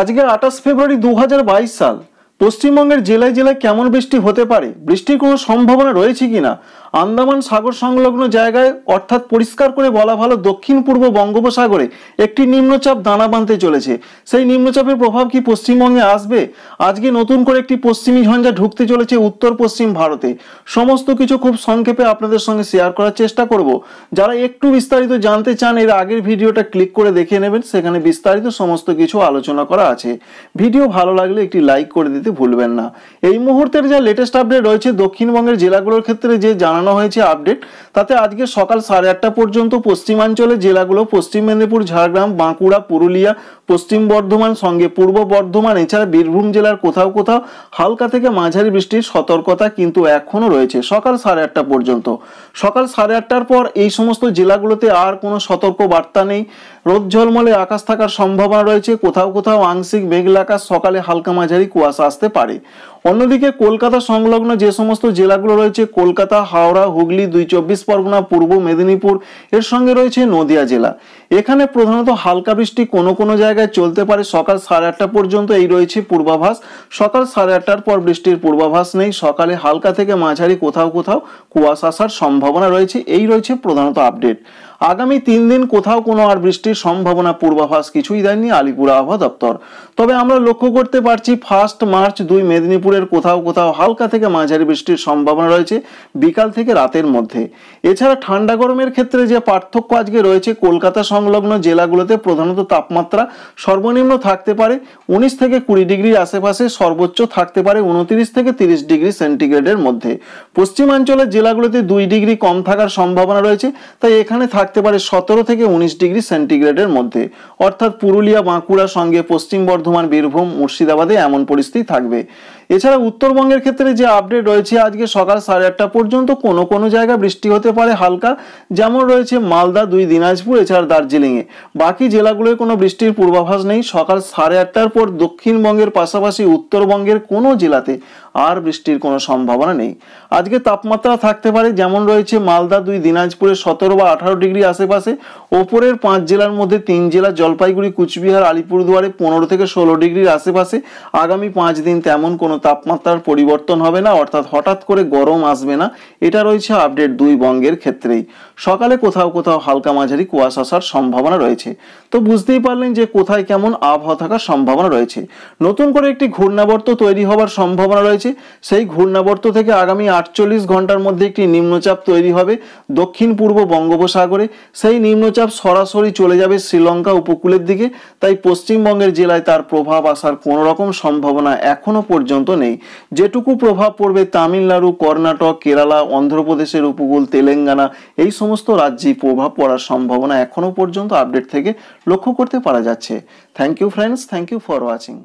আজকের আঠাশ ফেব্রুয়ারি দু সাল পশ্চিমবঙ্গের জেলায় জেলায় কেমন বৃষ্টি হতে পারে বৃষ্টির কোনো সম্ভাবনা রয়েছে কি না আন্দামান সাগর সংলগ্ন জায়গায় অর্থাৎ পরিষ্কার করে বলা ভালো দক্ষিণ পূর্ব বঙ্গোপসাগরে একটি নিম্নচাপ দানা বাঁধতে চলেছে সেই নিম্নচাপের প্রভাব কি পশ্চিমবঙ্গে আসবে আজকে নতুন করে একটি পশ্চিমী ঝঞ্ঝা ঢুকতে চলেছে উত্তর পশ্চিম ভারতে সমস্ত কিছু খুব সংক্ষেপে আপনাদের সঙ্গে শেয়ার করার চেষ্টা করব যারা একটু বিস্তারিত জানতে চান এর আগের ভিডিওটা ক্লিক করে দেখে নেবেন সেখানে বিস্তারিত সমস্ত কিছু আলোচনা করা আছে ভিডিও ভালো লাগলে একটি লাইক করে দিতে ভুলবেন না এই মুহূর্তের যা লেটেস্ট আপডেট রয়েছে দক্ষিণবঙ্গের জেলাগুলোর ক্ষেত্রে যে জানানো হয়েছে আপডেট তাতে আজকে সকাল সাড়ে আটটা পর্যন্ত পশ্চিমাঞ্চলের জেলাগুলো পশ্চিম মেদিনীপুর ঝাড়গ্রাম বাঁকুড়া পুরুলিয়া পশ্চিম বর্ধমান সঙ্গে পূর্ব বর্ধমান এছাড়া বীরভূম জেলার কোথাও কোথাও হালকা থেকে মাঝারি বৃষ্টির সতর্কতা কিন্তু এখনও রয়েছে সকাল সাড়ে আটটা পর্যন্ত সকাল সাড়ে আটটার পর এই সমস্ত জেলাগুলোতে আর কোনো সতর্ক বার্তা নেই রোদ ঝলমলে আকাশ থাকার সম্ভাবনা রয়েছে কোথাও কোথাও আংশিক মেঘলা আকাশ সকালে হালকা মাঝারি কুয়াশা আসতে পারে অন্যদিকে কলকাতা সংলগ্ন যে সমস্ত জেলাগুলো রয়েছে কলকাতা হাওড়া হুগলি দুই চব্বিশ পরগনা পূর্ব মেদিনীপুর এর সঙ্গে রয়েছে নদিয়া জেলা এখানে প্রধানত হালকা বৃষ্টি কোনো কোনো জায়গায় চলতে পারে সকাল সাড়ে আটটা পর্যন্ত এই রয়েছে পূর্বাভাস সকাল সাড়ে আটটার পর বৃষ্টির পূর্বাভাস নেই সকালে হালকা থেকে মাঝারি কোথাও কোথাও কুয়াশা আসার সম্ভাবনা রয়েছে এই রয়েছে প্রধানত আপডেট আগামী তিন দিন কোথাও কোনো আর বৃষ্টির সম্ভাবনা পূর্বাভাস কিছুই দেয়নি আলিপুর আবহাওয়া দপ্তর তবে আমরা লক্ষ্য করতে পারছি ফার্স্ট মার্চ দুই মেদিনীপুরের কোথাও কোথাও হালকা থেকে মাঝারি বৃষ্টির সম্ভাবনা রয়েছে বিকাল থেকে রাতের মধ্যে এছাড়া ঠান্ডা গরমের ক্ষেত্রে যে পার্থক্য আজকে রয়েছে কলকাতা সংলগ্ন জেলাগুলোতে প্রধানত তাপমাত্রা সর্বনিম্ন থাকতে পারে উনিশ থেকে কুড়ি ডিগ্রির আশেপাশে সর্বোচ্চ থাকতে পারে উনত্রিশ থেকে তিরিশ ডিগ্রি সেন্টিগ্রেডের মধ্যে পশ্চিমাঞ্চলের জেলাগুলোতে দুই ডিগ্রি কম থাকার সম্ভাবনা রয়েছে তাই এখানে থাকতে থাকতে পারে সতেরো থেকে উনিশ ডিগ্রি সেন্টিগ্রেডের মধ্যে অর্থাৎ পুরুলিয়া বাঁকুড়া সঙ্গে পশ্চিম বর্ধমান বীরভূম মুর্শিদাবাদে এমন পরিস্থিতি থাকবে এছাড়া উত্তরবঙ্গের ক্ষেত্রে যে আপডেট রয়েছে আজকে সকাল সাড়ে আটটা পর্যন্ত কোনো কোনো জায়গায় বৃষ্টি হতে পারে হালকা যেমন রয়েছে মালদা দুই দিনাজপুর এছাড়া দার্জিলিংয়ে বাকি জেলাগুলোয় কোনো বৃষ্টির পূর্বাভাস নেই সকাল সাড়ে আটটার পর দক্ষিণবঙ্গের পাশাপাশি উত্তরবঙ্গের কোনো জেলাতে আর বৃষ্টির কোনো সম্ভাবনা নেই আজকে তাপমাত্রা থাকতে পারে যেমন রয়েছে মালদা দুই দিনাজপুরে সতেরো বা আঠারো ডিগ্রি আশেপাশে ওপরের পাঁচ জেলার মধ্যে তিন জেলা জলপাইগুড়ি কুচবিহার আলিপুরদুয়ারে পনেরো থেকে ষোলো ডিগ্রির আশেপাশে আগামী পাঁচ দিন তেমন কোনো তাপমাত্রার পরিবর্তন হবে না অর্থাৎ হঠাৎ করে গরম আসবে না এটা রয়েছে আপডেট দুই বঙ্গের ক্ষেত্রেই সকালে কোথাও কোথাও হালকা মাঝারি কুয়াশা আসার সম্ভাবনা রয়েছে তো বুঝতেই পারলেন যে কোথায় কেমন আবহাওয়া থাকার সম্ভাবনা রয়েছে নতুন করে একটি ঘূর্ণাবর্ত তৈরি হওয়ার সম্ভাবনা রয়েছে সেই ঘূর্ণাবর্ত থেকে আগামী আটচল্লিশ ঘন্টার মধ্যে একটি নিম্নচাপ তৈরি হবে দক্ষিণ পূর্ব বঙ্গোপসাগরে সেই নিম্নচাপ সরাসরি চলে যাবে শ্রীলঙ্কা উপকূলের দিকে তাই পশ্চিমবঙ্গের জেলায় তার প্রভাব আসার কোনো রকম সম্ভাবনা এখনো পর্যন্ত নেই যেটুকু প্রভাব পড়বে তামিলনাড়ু কর্ণাটক কেরালা অন্ধ্রপ্রদেশের উপকূল তেলেঙ্গানা এই সমস্ত রাজ্যে প্রভাব পড়ার সম্ভাবনা এখনও পর্যন্ত আপডেট থেকে লক্ষ্য করতে পারা যাচ্ছে thank you friends thank you for watching